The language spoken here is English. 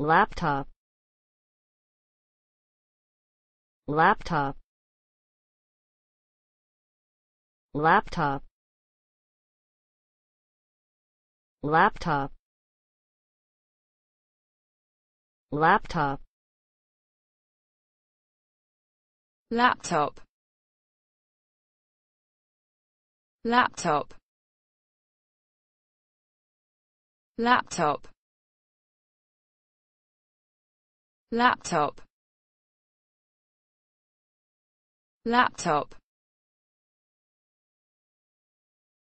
laptop laptop laptop laptop laptop laptop laptop laptop laptop laptop